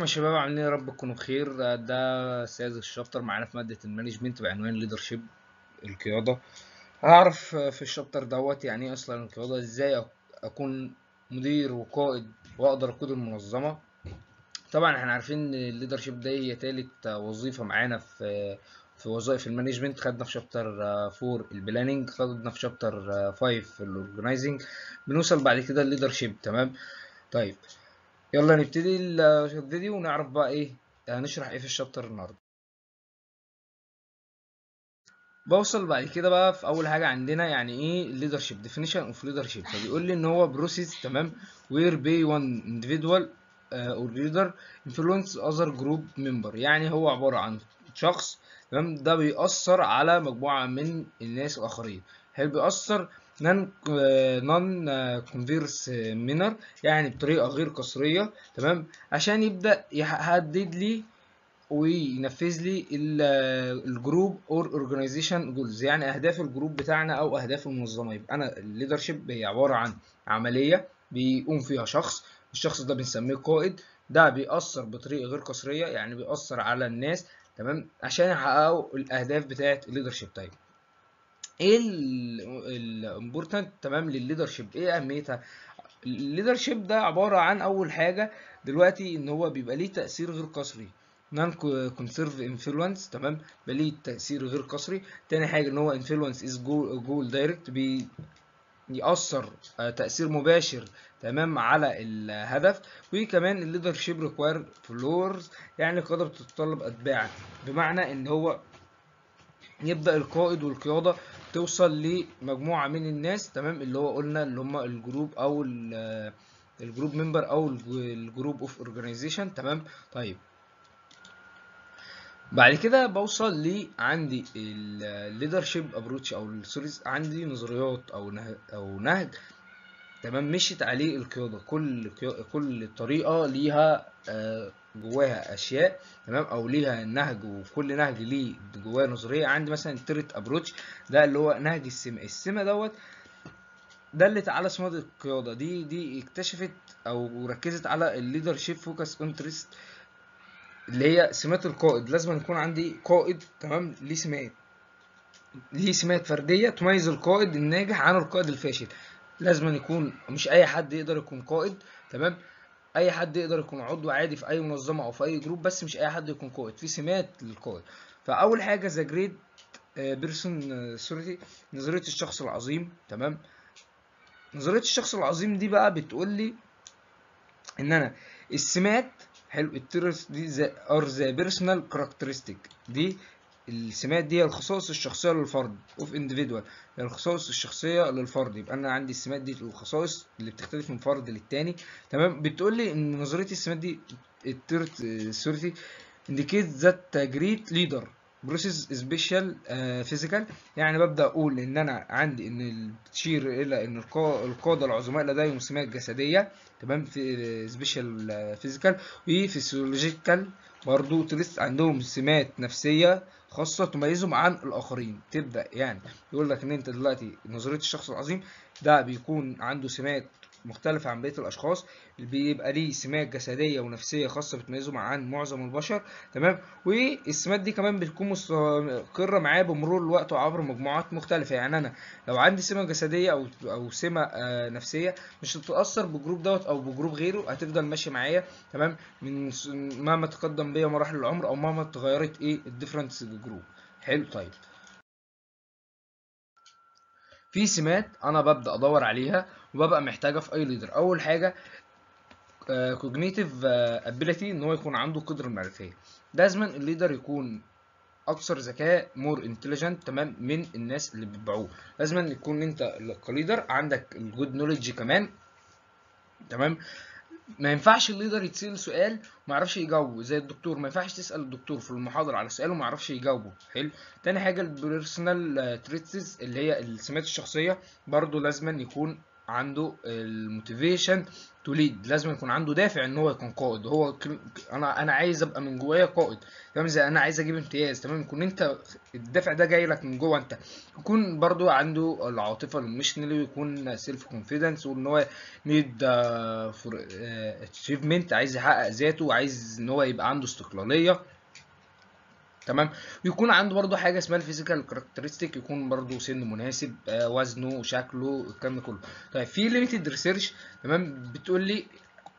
يا شباب عاملين يا رب تكونوا بخير ده استاذ الشابتر معانا في مادة المانجمنت بعنوان ليدرشيب القيادة هعرف في الشابتر دوت يعني ايه اصلا القيادة ازاي اكون مدير وقائد واقدر اقود المنظمة طبعا احنا عارفين ان الليدرشيب ده هي تالت وظيفة معانا في في وظائف المانجمنت خدنا في شابتر 4 البلاننج خدنا في شابتر 5 الاورجنايزنج بنوصل بعد كده الليدرشيب تمام طيب يلا نبتدي الفيديو ونعرف بقى ايه هنشرح يعني ايه في الشابتر النهارده بوصل بعد كده بقى في اول حاجه عندنا يعني ايه الليدرشيب ديفينيشن اوف ليدرشيب فبيقول لي ان هو بروسيس تمام وير بي وان انديفيدوال اور ليدر انفلونس اذر جروب ممبر يعني هو عباره عن شخص تمام ده بيأثر على مجموعه من الناس الاخرين هل بيأثر نان نان كونفيرس مينر يعني بطريقه غير قصريه تمام عشان يبدا يحدد لي وينفذ لي eh, الجروب اور اورجانيزيشن جولز يعني اهداف الجروب بتاعنا او اهداف المنظمه يبقى انا الليدرشيب هي عباره عن عمليه بيقوم فيها شخص الشخص ده بنسميه قائد ده بيأثر بطريقه غير قصريه يعني بيأثر على الناس تمام عشان يحققوا الاهداف بتاعت الليدرشيب تايب ايه الامبورتنت تمام للليدرشيب ايه اهميتها الليدرشيب ده عباره عن اول حاجه دلوقتي ان هو بيبقى ليه تاثير غير قصري نان كونسيرف انفلونس تمام بيبقى تاثير غير قصري تاني حاجه ان هو انفلونس از جول دايركت بي يأثر آه، تأثير مباشر تمام على الهدف وكمان الليدرشيب ريكواير فلورز يعني القدرة بتتطلب أتباع بمعنى إن هو يبدا القائد والقياده توصل لمجموعه من الناس تمام اللي هو قلنا اللي هم الجروب او الجروب ممبر او الجروب اوف اورجانيزيشن تمام طيب بعد كده بوصل لي عندي الليدرشيب ابروتش او السوريز عندي نظريات او نهج او نهج تمام مشيت عليه القياده كل كل طريقه ليها آه جواها اشياء تمام او ليها نهج وكل نهج ليه جواه نظريه عندي مثلا التريت ابروتش ده اللي هو نهج السمه السمه دوت دلت على صمد القياده دي دي اكتشفت او ركزت على الليدر شيب فوكس انترست اللي هي سمات القائد لازم يكون عندي قائد تمام ليه سمات ليه سمات فرديه تميز القائد الناجح عن القائد الفاشل لازم يكون مش اي حد يقدر يكون قائد تمام اي حد يقدر يكون عضو عادي في اي منظمه او في اي جروب بس مش اي حد يكون قائد في سمات للقائد فاول حاجه ذا جريد بيرسون سوري نظريه الشخص العظيم تمام نظريه الشخص العظيم دي بقى بتقول لي ان انا السمات حلو التيرس دي ار ذا بيرسونال كاركترستيك دي السمات دي الخصائص الشخصيه للفرد اوف انديفيدوال الخصائص الشخصيه للفرد يبقى انا عندي السمات دي الخصائص اللي بتختلف من فرد للتاني تمام بتقول لي ان نظريه السمات دي الثيرت انديكيت ذات that ليدر great بروسيس سبيشال فيزيكال يعني ببدا اقول ان انا عندي ان بتشير الى ان القاده العظماء لديهم سمات جسديه تمام في سبيشال فيزيكال وفيسيولوجيكال برضه عندهم سمات نفسيه خاصة تميزهم عن الآخرين تبدأ يعني يقول لك إن أنت دلوقتي نظرية الشخص العظيم ده بيكون عنده سمات مختلفة عن بقية الأشخاص بيبقى ليه سمات جسدية ونفسية خاصة بتميزه عن معظم البشر تمام والسمات دي كمان بتكون مستقرة معاه بمرور الوقت وعبر مجموعات مختلفة يعني أنا لو عندي سمة جسدية أو أو سمة آه، نفسية مش هتتأثر بجروب دوت أو بجروب غيره هتفضل ماشية معايا تمام من مهما تقدم بيا مراحل العمر أو مهما اتغيرت إيه الديفرنس جروب حلو طيب في سمات انا ببدا ادور عليها وببقى محتاجها في اي ليدر اول حاجه كوجنيتيف آه، ابيليتي آه، ان هو يكون عنده قدره معرفيه لازما الليدر يكون اكثر ذكاء مور انتليجنت تمام من الناس اللي بيتبعوه لازما يكون انت كليدر عندك الجود نوليدج كمان تمام ما ينفعش الليدر يتسال سؤال وما يعرفش يجاوبه زي الدكتور ما ينفعش تسال الدكتور في المحاضره على سؤال وما يعرفش يجاوبه حلو تاني حاجه البيرسونال تريتس اللي هي السمات الشخصيه برضو لازما يكون عنده الموتيفيشن تو ليد لازم يكون عنده دافع ان هو يكون قائد هو انا انا عايز ابقى من جوايا قائد تمام زي انا عايز اجيب امتياز تمام يكون انت الدافع ده جاي لك من جوه انت يكون برضو عنده العاطفه الميشنال ويكون سيلف كونفيدنس وان هو نيد فور اتشيفمنت عايز يحقق ذاته وعايز ان هو يبقى عنده استقلاليه تمام ويكون عنده برضه حاجه اسمها الفيزيكال كاركترستيك يكون برضه سن مناسب آه وزنه شكله الكلام ده كله طيب في ليميتد ريسيرش تمام بتقول لي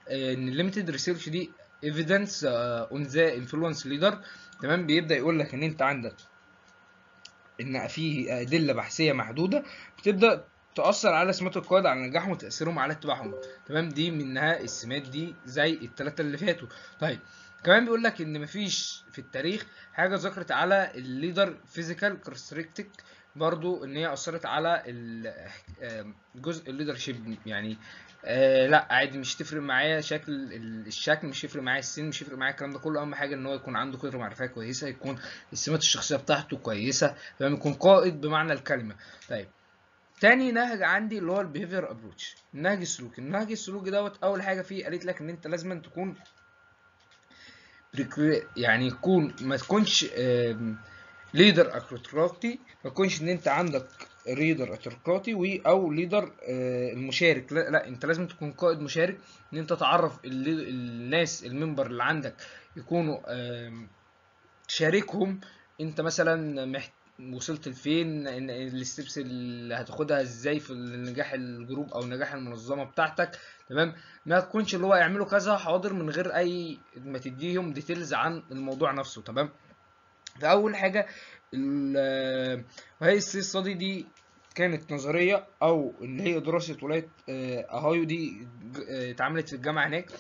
آه، ان الليميتد ريسيرش دي ايفيدنس اون ذا انفلونس ليدر تمام بيبدا يقول لك ان انت عندك ان في ادله بحثيه محدوده بتبدا تأثر على سمات القائد على نجاحهم وتأثيرهم على اتباعهم تمام دي منها السمات دي زي التلاتة اللي فاتوا طيب كمان بيقول لك ان مفيش في التاريخ حاجه ذكرت على الليدر فيزيكال كونستريكتك برضو ان هي اثرت على الجزء الليدر شيب يعني آه لا عادي مش تفرق معايا شكل الشكل مش يفرق معايا السن مش يفرق معايا الكلام ده كله اهم حاجه ان هو يكون عنده قدره معرفيه كويسه يكون السمات الشخصيه بتاعته كويسه فاهم يكون قائد بمعنى الكلمه طيب تاني نهج عندي اللي هو البيهيفير ابروتش النهج السلوكي النهج السلوكي دوت اول حاجه فيه قالت لك ان انت لازم تكون يعني يكون ما تكونش ليدر اترقراطي ما تكونش ان انت عندك ريدر اترقراطي و او ليدر آه، المشارك لا, لا انت لازم تكون قائد مشارك ان انت تعرف الناس الممبر اللي عندك يكونوا شاركهم انت مثلا محت... وصلت لفين الستبس اللي هتاخدها ازاي في نجاح الجروب او نجاح المنظمه بتاعتك تمام ما تكونش اللي هو يعملوا كذا حاضر من غير اي ما تديهم ديتيلز عن الموضوع نفسه تمام فاول حاجه آه، وهي السيس دي كانت نظريه او اللي هي دراسه ولايه اهايو آه، دي آه، اتعملت في الجامعه هناك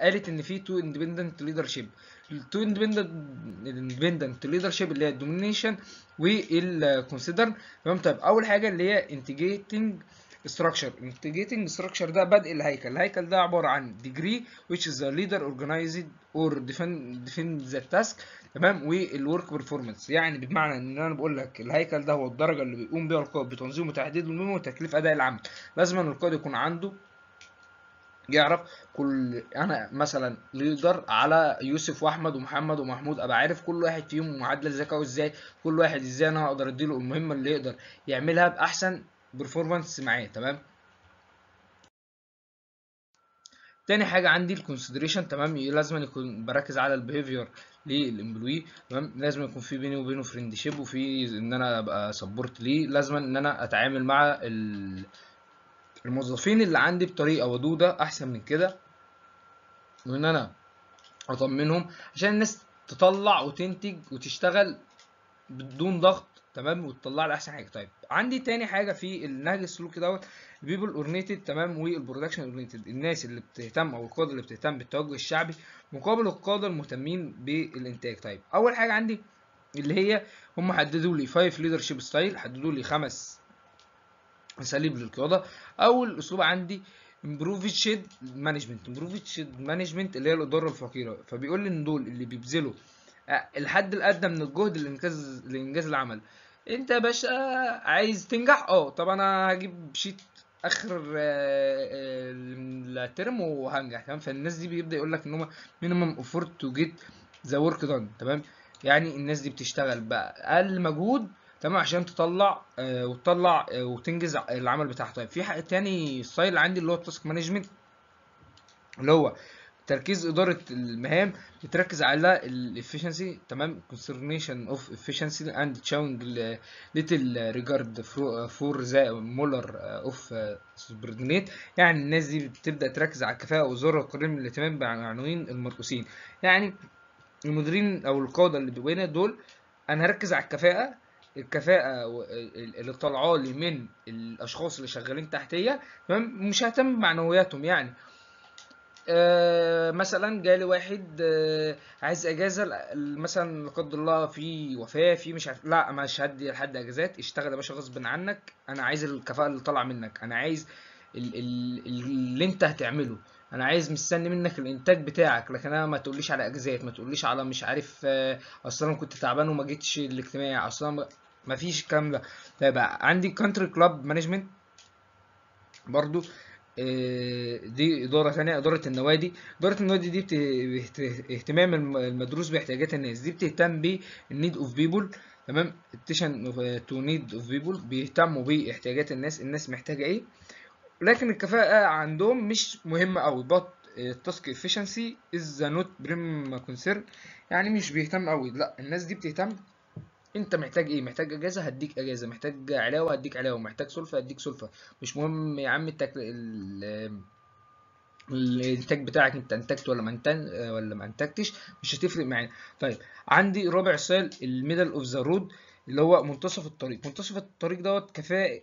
قالت ان في تو اندبندنت ليدرشيب التو اندبندنت ليدر شيب اللي هي الدومينيشن والكونسيدر تمام طيب اول حاجه اللي هي انتجيتنج ستراكشر انتجيتنج ستراكشر ده بدء الهيكل الهيكل ده عبارة عن ديجري ويتش از ليدر اورجنايزد اور or ذا تاسك تمام والورك بيرفورمانس يعني بمعنى ان انا بقول لك الهيكل ده هو الدرجة اللي بيقوم بيها القائد بتنظيم وتحديد المهمة وتكليف اداء العمل لازم القائد يكون عنده يعرف كل انا مثلا ليدر على يوسف واحمد ومحمد ومحمود ابقى عارف كل واحد فيهم معدل ذكائه ازاي كل واحد ازاي انا اقدر اديله المهمه اللي يقدر يعملها باحسن برفورمانس معاه تمام تاني حاجه عندي الكونسيدريشن تمام لازم يكون بركز على البيهيفير للامبلوي تمام لازم يكون في بيني وبينه فريندشيب وفي ان انا ابقى سبورت ليه لازم ان انا اتعامل مع ال الموظفين اللي عندي بطريقه ودوده احسن من كده وان انا اطمنهم عشان الناس تطلع وتنتج وتشتغل بدون ضغط تمام وتطلع لي احسن حاجه طيب عندي تاني حاجه في النهج السلوكي دوت البيبل اورنيتد تمام والبرودكشن اورنيتد الناس اللي بتهتم او القاده اللي بتهتم بالتوجه الشعبي مقابل القاده المهتمين بالانتاج طيب اول حاجه عندي اللي هي هم حددوا لي 5 ليدرشيب ستايل حددوا لي خمس اساليب للقياده اول اسلوب عندي امبروفد شيد مانجمنت امبروفد شيد مانجمنت اللي هي الاداره الفقيره فبيقول لي ان دول اللي بيبذلوا آه، الحد الادنى من الجهد لانجاز لانجاز العمل انت يا باشا عايز تنجح اه طب انا هجيب شيت اخر آه، آه، الترم وهنجح تمام فالناس دي بيبدا يقول لك ان هم مينيمم افورت تو جيت ذا ورك دان تمام يعني الناس دي بتشتغل بقى اقل مجهود تمام عشان تطلع آه، وتطلع آه، وتنجز العمل بتاعها طيب في حق تاني ستايل عندي اللي هو التاسك مانجمنت اللي هو تركيز اداره المهام بتركز على الافشنسي تمام كونسرنيشن اوف افشنسي اند تشاونج ليتل ريجارد فور ذا مولر اوف سوبرنيت يعني الناس دي بتبدا تركز على الكفاءه وزر قليل من الاهتمام بعناوين المرؤوسين يعني المديرين او القاده اللي بينا دول انا هركز على الكفاءه الكفاءه اللي طالعه لي من الاشخاص اللي شغالين تحتيه تمام مش ههتم بمعنوياتهم يعني آه، مثلا جالي واحد آه، عايز اجازه مثلا لا قدر الله في وفاه في مش عارف لا مش هدي لحد اجازات اشتغل يا باشا غصب عنك انا عايز الكفاءه اللي طالعه منك انا عايز اللي انت هتعمله انا عايز مستني منك الانتاج بتاعك لكن انا ما تقوليش على اجازات ما تقوليش على مش عارف آه، اصل انا كنت تعبان وما جيتش الاجتماع اصلا مفيش الكلام ده طيب عندي كونتري كلاب مانجمنت برضو آه، دي اداره ثانيه اداره النوادي اداره النوادي دي اهتمام المدروس باحتياجات الناس دي بتهتم بالنيد اوف بيبول تمام اتشن تو نيد اوف بيبول بيهتموا باحتياجات الناس الناس محتاجه ايه لكن الكفاءه عندهم مش مهمه قوي بط التاسك افشنسي از نوت بريم كونسيرن يعني مش بيهتم قوي لا الناس دي بتهتم انت محتاج ايه محتاج اجازه هديك اجازه محتاج علاوه هديك علاوه محتاج سلفه هديك سلفه مش مهم يا عم التك... ال... الانتاج بتاعك انت انتجت ولا ما انتن... ولا ما انتجتش مش هتفرق معانا طيب عندي رابع سؤال الميدل اوف ذا رود اللي هو منتصف الطريق منتصف الطريق دوت كفاءه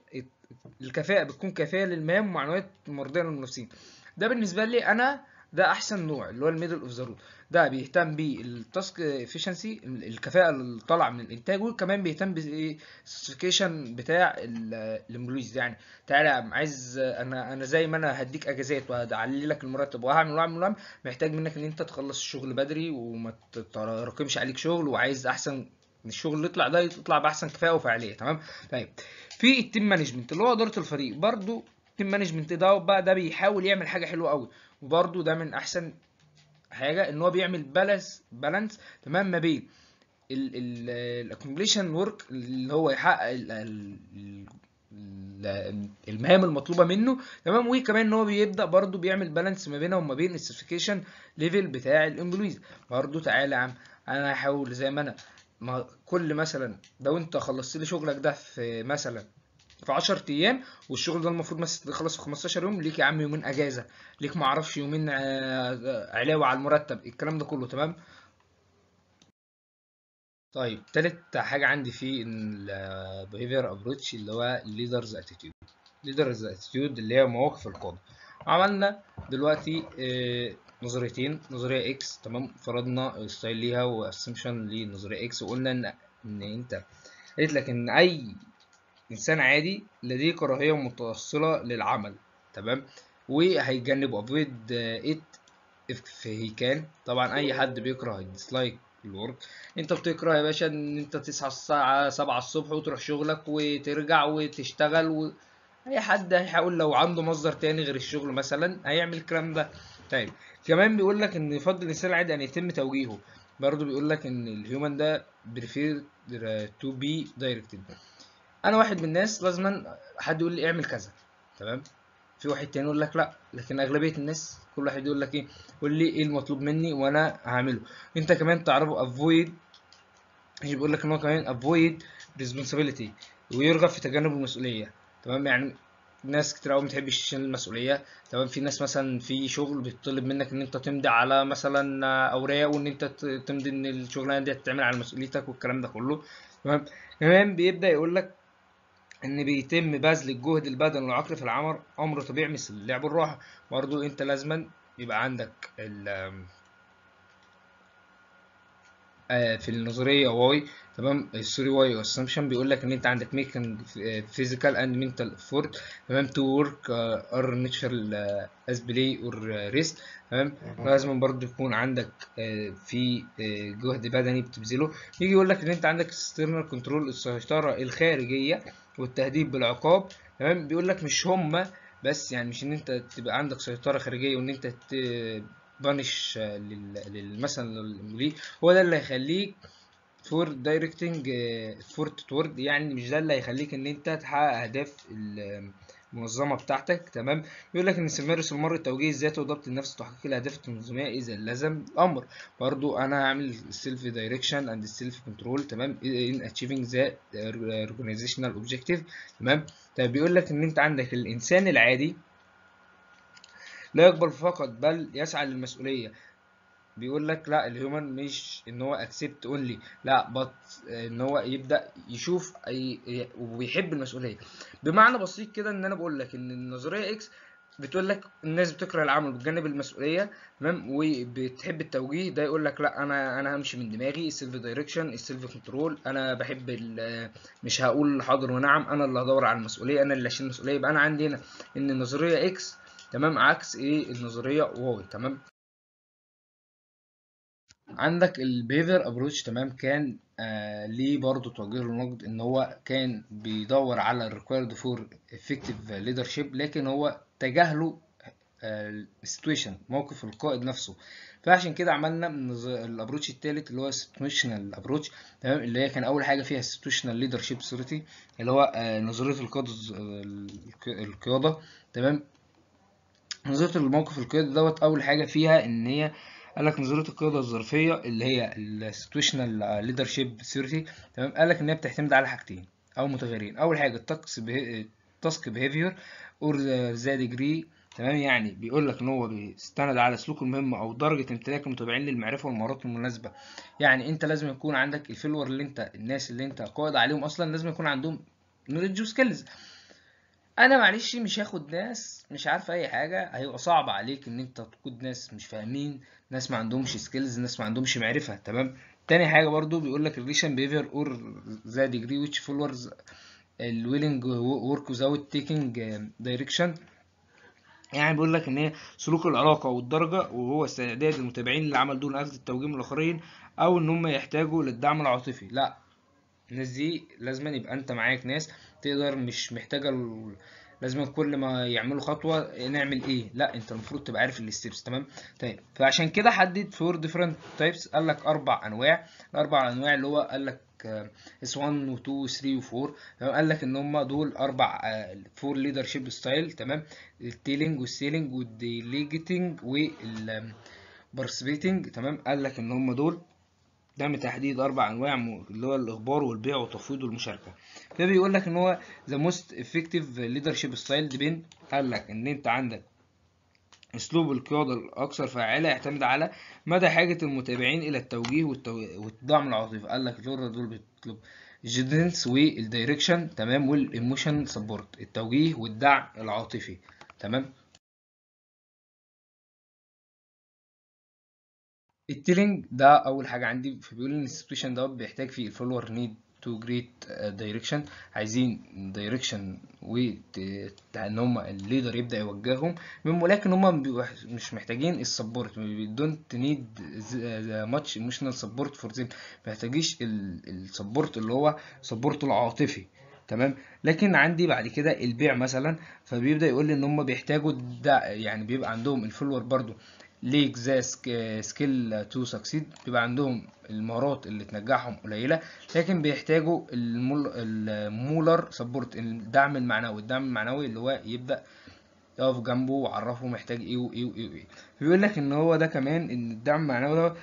الكفاءه بتكون كفايه للمهام ومعنويات مرضيه للمنافسين ده بالنسبه لي انا ده احسن نوع اللي هو الميدل اوف ذا رود ده بيهتم بالتاسك افشنسي الكفاءه اللي طالعه من الانتاج وكمان بيهتم بالسبيسيفيكيشن بتاع الامبلويز يعني تعالى عايز انا انا زي ما انا هديك اجازات وهعلي لك المرتب وهعمل واعمل واعمل محتاج منك ان انت تخلص الشغل بدري وما تراكمش عليك شغل وعايز احسن الشغل اللي يطلع ده يطلع باحسن كفاءه وفعاليه تمام طيب في التيم مانجمنت اللي هو اداره الفريق برضو التيم مانجمنت ده بقى ده بيحاول يعمل حاجه حلوه قوي وبرده ده من احسن حاجه ان هو بيعمل بالانس بالانس تمام ما بين الاكومبليشن ورك اللي هو يحقق الـ الـ المهام المطلوبه منه تمام وكمان ان هو بيبدا برده بيعمل بالانس ما بينها وما بين السيرفيكيشن ليفل بتاع الامبلويز برده تعالى يا عم انا هحاول زي ما انا ما كل مثلا لو انت خلصت لي شغلك ده في مثلا في 10 ايام والشغل ده المفروض مثلا تخلص في 15 يوم ليك يا عم يومين اجازه ليك ما اعرفش يومين آه، آه، علاوه على المرتب الكلام ده كله تمام طيب تالت حاجه عندي في البيهيفير ابروتش آه، اللي هو الليدرز اتيتيود ليدرز اتيتيود اللي هي مواقف القاده عملنا دلوقتي نظريتين نظريه اكس تمام فرضنا ستايل ليها واسمشن لنظريه اكس وقلنا ان ان انت قلت لك ان اي انسان عادي لديه كراهيه متوصله للعمل تمام وهيتجنب افويد ات اف هي كان طبعا اي حد بيكره الديسلايك الورك انت بتكره يا باشا ان انت تصحى الساعه 7 الصبح وتروح شغلك وترجع وتشتغل و... اي حد هيحاول لو عنده مصدر تاني غير الشغل مثلا هيعمل الكلام ده طيب كمان بيقول لك ان يفضل الانسان العادي ان يتم توجيهه برضه بيقول لك ان الهيومن ده بريفير تو بي دايركتد انا واحد من الناس لازما حد يقول لي اعمل كذا تمام في واحد تاني يقول لك لا لكن اغلبيه الناس كل واحد يقول لك ايه قول لي ايه المطلوب مني وانا هعمله انت كمان تعرفه افويد يجي بيقول لك ان هو كمان افويد ريسبونسابيلتي ويرغب في تجنب المسؤوليه تمام يعني ناس كتير قوي ما بتحبش تشيل المسؤوليه تمام في ناس مثلا في شغل بيطلب منك ان انت تمضي على مثلا اوراق وان انت تمضي ان الشغلانه دي تتعمل على مسؤوليتك والكلام ده كله تمام كمان بيبدا يقول لك ان بيتم بذل الجهد البدني والعقلي في العمر امر طبيعي مثل لعب الروح برضو انت لازما يبقى عندك ال آه، في النظريه واي تمام السوري واي اسامبشن بيقول لك ان انت عندك ميكنج فيزيكال اند منتال افورت تمام تو ورك ار نيتشرال از بلاي اور ريست تمام لازم برضه يكون عندك آه، في آه، جهد بدني بتبذله يجي يقول لك ان انت عندك اكسترنال كنترول السيطره الخارجيه والتهديد بالعقاب تمام بيقول لك مش هما بس يعني مش ان انت تبقى عندك سيطره خارجيه وان انت بانش مثلا للمدير هو ده اللي هيخليك فور دايركتنج فور تورد يعني مش ده اللي هيخليك ان انت تحقق اهداف المنظمه بتاعتك تمام بيقول لك ان سيميرس المر التوجيه الذاتي وضبط النفس وتحقيق الاهداف التنظيميه اذا لزم الامر برضو انا هعمل السيلف دايركشن اند السيلف كنترول تمام ان اتشيفنج ذا اورجانيزيشنال اوبجيكتيف تمام طب بيقول لك ان انت عندك الانسان العادي لا يقبل فقط بل يسعى للمسؤوليه بيقول لك لا الهيومن مش ان هو اكسبت اونلي لا بط ان هو يبدا يشوف اي وبيحب المسؤوليه بمعنى بسيط كده ان انا بقول لك ان النظريه اكس بتقول لك الناس بتكره العمل بتجنب المسؤوليه تمام وبتحب التوجيه ده يقول لك لا انا انا همشي من دماغي السيلف دايركشن السيلف كنترول انا بحب مش هقول حاضر ونعم انا اللي هدور على المسؤوليه انا اللي هشيل المسؤوليه يبقى انا عندي هنا ان النظريه اكس تمام عكس ايه النظريه واي تمام عندك البيفر ابروتش تمام كان آه ليه برضه توجيه له نقد ان هو كان بيدور على الريكوايرد فور افكتيف ليدرشيب لكن هو تجاهله السيتويشن آه، موقف القائد نفسه فعشان كده عملنا الابروتش الثالث اللي هو السيتويشنال ابروتش تمام اللي هي كان اول حاجه فيها السيتويشنال ليدرشيب سيرتي اللي هو آه، نظريه القياده القياده تمام نظريه الموقف القيادي دوت اول حاجه فيها ان هي قال لك نظريه القياده الظرفيه اللي هي السيتويشنال ليدرشيب ثيوري تمام قال لك ان هي بتعتمد على حاجتين او متغيرين اول حاجه التاسك التاسك بيهيفير اور ذا ديجري تمام يعني بيقول لك ان هو بيستند على سلوك المهمه او درجه امتلاك المتابعين للمعرفه والمهارات المناسبه يعني انت لازم يكون عندك الفلور اللي انت الناس اللي انت قائد عليهم اصلا لازم يكون عندهم نوليدج وسكيلز انا معلش مش هاخد ناس مش عارفه اي حاجه هيبقى صعب عليك ان انت تقود ناس مش فاهمين ناس ما عندهمش سكيلز ناس ما عندهمش معرفه تمام تاني حاجه برضو بيقول لك الريشن بيهيفير اور ذا ديجري ويتش فولورز الويلنج ورك وزاوت تيكينج دايركشن يعني بيقول لك ان هي سلوك العلاقه والدرجه وهو استعداد المتابعين للعمل دون اخذ التوجيه الاخرين او ان هم يحتاجوا للدعم العاطفي لا الناس دي لازم يبقى انت معاك ناس تقدر مش محتاجه لازم كل ما يعملوا خطوه إيه، نعمل ايه لا انت المفروض تبقى عارف الستبس تمام طيب فعشان كده حدد فور ديفرنت تايبس قال لك اربع انواع الاربع انواع اللي هو قال لك اس آه، 1 و 2 و 3 و 4 تمام قال لك ان هم دول اربع فور ليدر شيب ستايل تمام التيلينج والسيلينج والديليجيتنج والبارسبيتنج تمام قال لك ان هم دول دعم تحديد اربع انواع اللي هو الاخبار والبيع والتفويض والمشاركه فبيقول لك ان هو ذا موست افكتيف ليدرشيب ستايل ديبين قال لك ان انت عندك اسلوب القياده الاكثر فعاله يعتمد على مدى حاجه المتابعين الى التوجيه والدعم العاطفي قال لك الجره دول بيطلب جيدنس والدايركشن تمام والايموشن سبورت التوجيه والدعم العاطفي تمام التيلينج ده اول حاجه عندي فبيقول ان السبريشن ده بيحتاج فيه الفولور نيد تو جريت دايركشن عايزين دايركشن ان هم الليدر يبدا يوجههم ولكن هم مش محتاجين السبورت دونت نيد ماتش ايموشنال سبورت فور ما آه، محتاجيش السبورت اللي هو سبورت العاطفي تمام لكن عندي بعد كده البيع مثلا فبيبدا يقول لي ان هم بيحتاجوا ده يعني بيبقى عندهم الفولور برضو ليك ذا سكيل تو سكسيد بيبقى عندهم المهارات اللي تنجحهم قليله لكن بيحتاجوا المول المولر سبورت الدعم المعنوي الدعم المعنوي اللي هو يبدا يقف جنبه وعرفه محتاج ايه وايه وايه وايه بيقول لك ان هو ده كمان ان الدعم المعنوي ده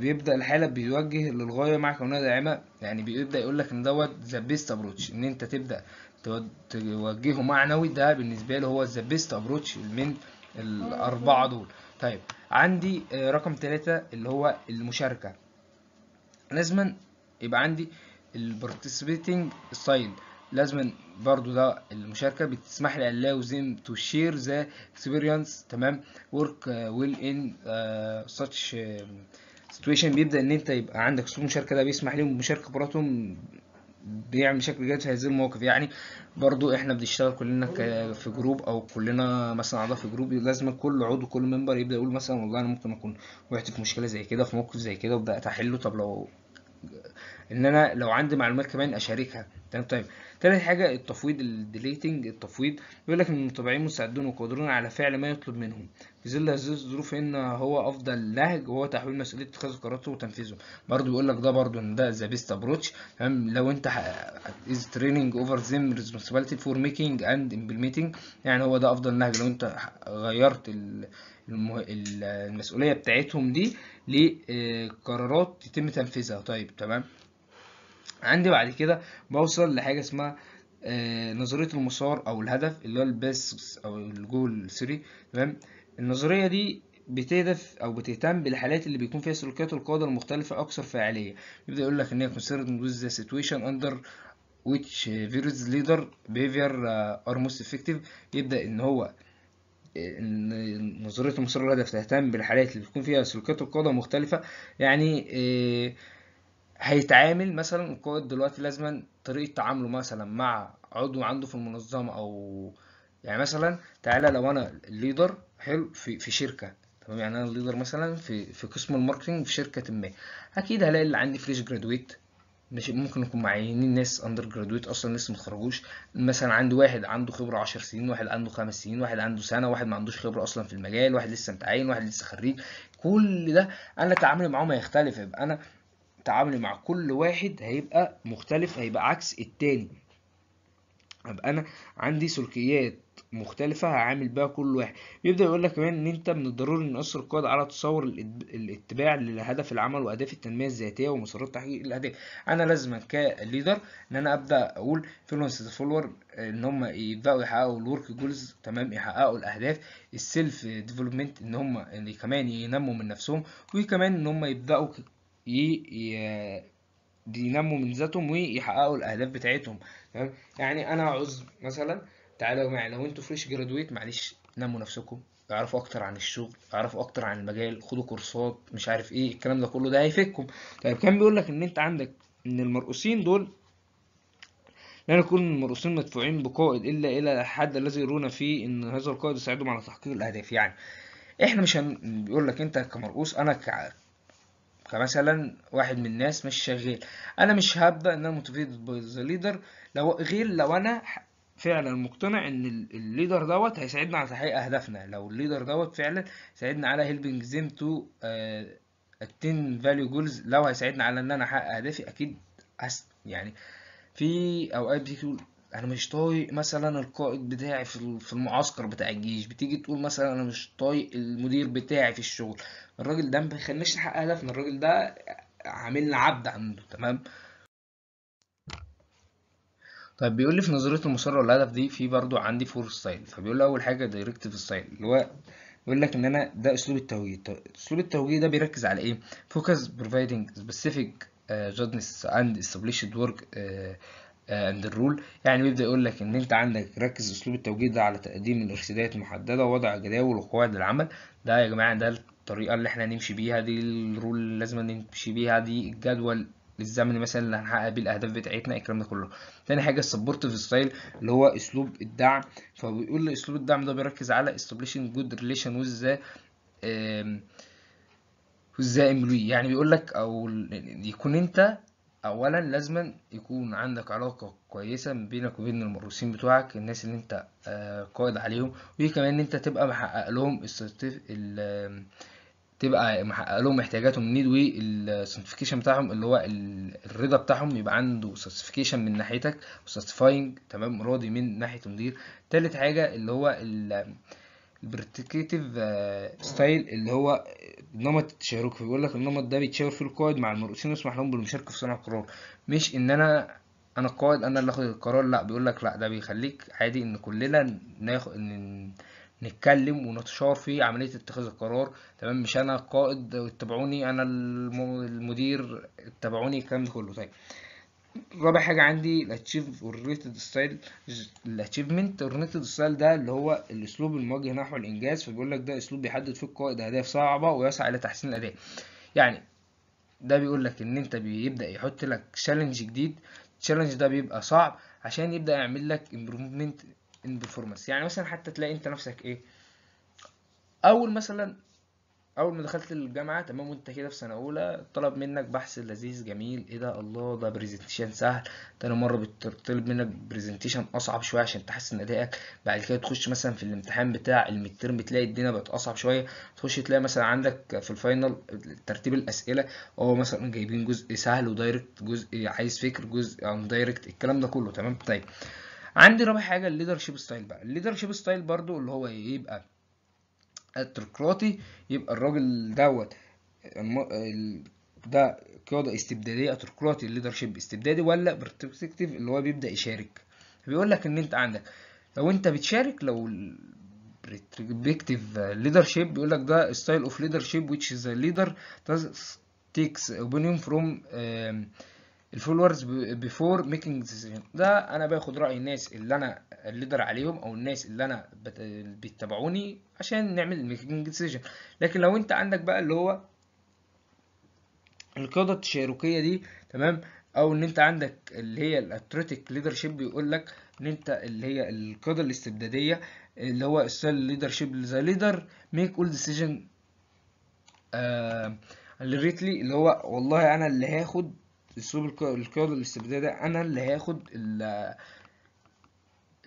بيبدا الحاله بيوجه للغايه مع كونها داعمه يعني بيبدا يقول لك ان دوت ذا بيست ابروتش ان انت تبدا توجهه معنوي ده بالنسبه له هو ذا بيست ابروتش من الاربعه دول طيب عندي آه، رقم ثلاثة اللي هو المشاركة لازما يبقى عندي participating ستايل لازما برضو ده المشاركة بتسمح لي allow them to share the experience تمام work آه، well in آه، such situation بيبدأ ان انت يبقى عندك مشاركة ده بيسمح لهم بمشاركة براتهم بيعمل شكل جيد في هذه المواقف يعني برضو احنا بنشتغل كلنا في جروب او كلنا مثلا اعضاء في جروب لازم كل عضو كل ممبر يبدا يقول مثلا والله انا ممكن اكون وقعت في مشكله زي كده في موقف زي كده وبدات احله طب لو ان انا لو عندي معلومات كمان اشاركها تمام طيب ثالث حاجه التفويض الديليتنج التفويض بيقول لك ان المتابعين مستعدون وقادرون على فعل ما يطلب منهم في ظل هذه الظروف ان هو افضل نهج وهو تحويل مسؤوليه اتخاذ قراراته وتنفيذه برضه بيقول لك ده برضه ان ده ذا بيست ابروتش تمام لو انت از تريننج اوفر ذيم ريسبونسبيلتي فور ميكينج اند امبلمنتنج يعني هو ده افضل نهج لو انت غيرت المسؤوليه بتاعتهم دي لقرارات يتم تنفيذها طيب تمام عندي بعد كده بوصل لحاجة اسمها آه، نظرية المسار أو الهدف اللي هو البيس أو الجول سوري تمام النظرية دي بتهدف او بتهتم بالحالات اللي بيكون فيها سلوكيات القاده المختلفه اكثر فاعليه يبدا يقول لك ان هي concerned with the situation under which various leader behavior are most effective يبدا ان هو آه، نظريه المسار والهدف تهتم بالحالات اللي بيكون فيها سلوكيات القاده مختلفه يعني آه، هيتعامل مثلا القائد دلوقتي لازما طريقه تعامله مثلا مع عضو عنده في المنظمه او يعني مثلا تعالى لو انا الليدر حلو في في شركه تمام يعني انا الليدر مثلا في في قسم الماركتنج في شركه ما اكيد هلاقي اللي عندي فريش جرادويت ماشي ممكن يكون معينين ناس اندر جرادويت اصلا لسه ما اتخرجوش مثلا عندي واحد عنده خبره 10 سنين واحد عنده خمس سنين واحد عنده سنه واحد ما عندوش خبره اصلا في المجال واحد لسه متعين واحد لسه خريج كل ده انا تعاملي معاهم هيختلف يبقى انا تعاملي مع كل واحد هيبقى مختلف هيبقى عكس التاني ابقى انا عندي سلوكيات مختلفة هعامل بيها كل واحد بيبدأ يقول لك كمان ان انت من الضروري ان اسر القيد على تصور الاتباع لهدف العمل واهداف التنمية الذاتية ومسارات تحقيق الاهداف انا لازما كليدر ان انا ابدأ اقول انفلونس فولور ان هم يبدأوا يحققوا الورك جولز تمام يحققوا الاهداف السيلف ديفلوبمنت ان هم يعني كمان ينموا من نفسهم وكمان ان هم يبدأوا ينموا من ذاتهم ويحققوا الاهداف بتاعتهم تمام يعني انا عاوز مثلا تعالوا معي لو انتوا فريش جرادويت معلش نموا نفسكم اعرفوا اكتر عن الشغل اعرفوا اكتر عن المجال خدوا كورسات مش عارف ايه الكلام ده كله ده هيفيدكم طيب كان بيقول لك ان انت عندك ان المرؤوسين دول لا يكون المرؤوسين مدفوعين بقائد الا الى الحد الذي يرون فيه ان هذا القائد يساعدهم على تحقيق الاهداف يعني احنا مش هن... بيقول لك انت كمرؤوس انا ك... كمثلا واحد من الناس مش شغال انا مش هبدا ان انا موتيفيتد باي ذا ليدر لو غير لو انا فعلا مقتنع ان الليدر دوت هيساعدنا على تحقيق اهدافنا لو الليدر دوت فعلا ساعدنا على هيلبنج زيم تو اتين فاليو جولز لو هيساعدنا على ان انا احقق اهدافي اكيد يعني في اوقات بتيجي تقول انا مش طايق مثلا القائد بتاعي في في المعسكر بتاع الجيش بتيجي تقول مثلا انا مش طايق المدير بتاعي في الشغل الراجل ده ما بيخلناش نحقق هدفنا الراجل ده عاملنا عبد عنده تمام طيب بيقول لي في نظريه المسار والهدف دي في برضو عندي فور ستايل فبيقول لي اول حاجه دايركتيف ستايل اللي هو بيقول لك ان انا ده اسلوب التوجيه طيب، اسلوب التوجيه ده بيركز على ايه فوكس بروفايدنج سبيسيفيك جودنس اند استبليشد ورك اند الرول يعني بيبدا يقول لك ان انت عندك ركز اسلوب التوجيه ده على تقديم الارشادات المحدده ووضع جداول وقواعد العمل ده يا جماعه ده الطريقه اللي احنا نمشي بيها دي الرول اللي لازم نمشي بيها دي الجدول الزمني مثلا اللي هنحقق بيه الاهداف بتاعتنا الكلام ده كله تاني حاجه السبورتيف ستايل اللي هو اسلوب الدعم فبيقول اسلوب الدعم ده بيركز على استبليشن جود ريليشن وذ وذ امبلوي يعني بيقول لك او يكون انت اولا لازما يكون عندك علاقه كويسه بينك وبين المورثين بتوعك الناس اللي انت آه، قائد عليهم وكمان كمان انت تبقى محقق لهم السيرتيف تبقى محقق لهم احتياجاتهم نيد والسيرتيفيكيشن بتاعهم اللي هو الرضا بتاعهم يبقى عنده سيرتيفيكيشن من ناحيتك ساتيفاينج تمام راضي من ناحيه المدير تالت حاجه اللي هو البرتكتيف آه، ستايل اللي هو نمط التشارك فيه بيقول لك النمط ده بيتشاور فيه القائد مع المرؤوسين ويسمح لهم بالمشاركه في صنع القرار مش ان انا انا القائد انا اللي اخد القرار لا بيقول لك لا ده بيخليك عادي ان كلنا ناخد نتكلم ونتشاور في عمليه اتخاذ القرار تمام مش انا القائد واتبعوني انا المدير اتبعوني الكلام ده كله طيب رابع حاجه عندي الاتشيف والريتد ستايل الاتشيفمنت الريتد ستايل ده اللي هو الاسلوب الموجه نحو الانجاز فبيقول لك ده اسلوب بيحدد فيه القائد اهداف صعبه ويسعى الى تحسين الاداء يعني ده بيقول لك ان انت بيبدا يحط لك تشالنج جديد التشالنج ده بيبقى صعب عشان يبدا يعمل لك امبروفمنت ان بيرفورمانس يعني مثلا حتى تلاقي انت نفسك ايه اول مثلا اول ما دخلت الجامعه تمام وانت كده في سنه اولى طلب منك بحث لذيذ جميل ايه ده الله ده برزنتيشن سهل تاني مره بتطلب منك برزنتيشن اصعب شويه عشان تحسن ادائك بعد كده تخش مثلا في الامتحان بتاع الميدترم تلاقي الدنيا بقت اصعب شويه تخش تلاقي مثلا عندك في الفاينل ترتيب الاسئله هو أه، مثلا جايبين جزء سهل ودايركت جزء عايز فكر جزء عن دايركت الكلام ده كله تمام طيب عندي رابع حاجه الليدرشيب ستايل بقى الليدرشيب ستايل برده اللي هو ايه يبقى اتركراطي يبقى الراجل دوت ده قياده استبداديه الليدر شيب استبدادي ولا برسبكتيف اللي هو بيبدا يشارك بيقول لك ان انت عندك لو انت بتشارك لو ليدر شيب بيقول لك ده ستايل اوف ليدر شيب ويتش از ليدر تيكس اوبينيون فروم الفولورز بيفور ميكينج decision ده انا باخد راي الناس اللي انا الليدر عليهم او الناس اللي انا بيتبعوني عشان نعمل ميكنج ديسيجن لكن لو انت عندك بقى اللي هو القياده التشاركيه دي تمام او ان انت عندك اللي هي ليدر شيب بيقول لك ان انت اللي هي القياده الاستبداديه اللي هو السيل شيب ذا ليدر ميك اول ديسيجن ريتلي اللي هو والله انا اللي هاخد اسلوب القياده الاستبداديه انا اللي هاخد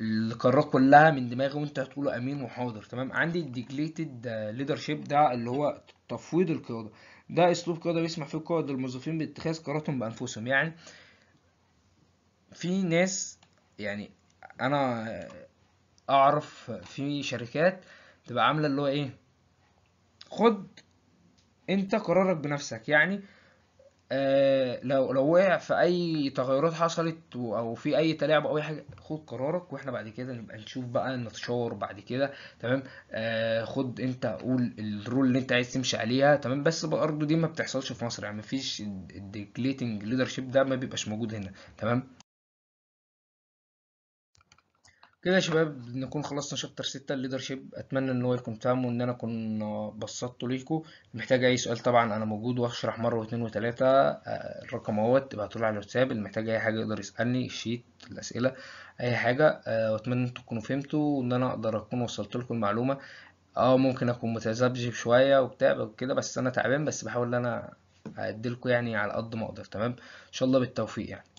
القرارات كلها من دماغي وانت هتقوله امين وحاضر تمام عندي الديجليتد ليدرشيب ده اللي هو تفويض القياده ده اسلوب قياده بيسمح فيه القائد الموظفين باتخاذ قراراتهم بانفسهم يعني في ناس يعني انا اعرف في شركات تبقى عامله اللي هو ايه خد انت قرارك بنفسك يعني آه، لو لو وقع في اي تغيرات حصلت او في اي تلاعب او اي حاجه خد قرارك واحنا بعد كده نبقى نشوف بقى نتشاور بعد كده تمام آه، خد انت قول الرول اللي انت عايز تمشي عليها تمام بس برضه دي ما بتحصلش في مصر يعني مفيش الديكليتنج ليدرشيب ده ما بيبقاش موجود هنا تمام كده يا شباب نكون خلصنا شابتر ستة الليدرشيب اتمنى ان هو يكون فاهم وان انا اكون بسطته ليكو محتاج اي سؤال طبعا انا موجود واشرح مره واتنين وتلاته آه، الرقم اهوت ابعتولي على الواتساب اللي محتاج اي حاجه يقدر يسالني الشيت الاسئله اي حاجه آه، واتمنى ان تكونوا فهمتوا وان انا اقدر اكون وصلت لكم المعلومه اه ممكن اكون متذبذب شويه وبتاع كده بس انا تعبان بس بحاول ان انا ادي يعني على قد ما اقدر تمام ان شاء الله بالتوفيق يعني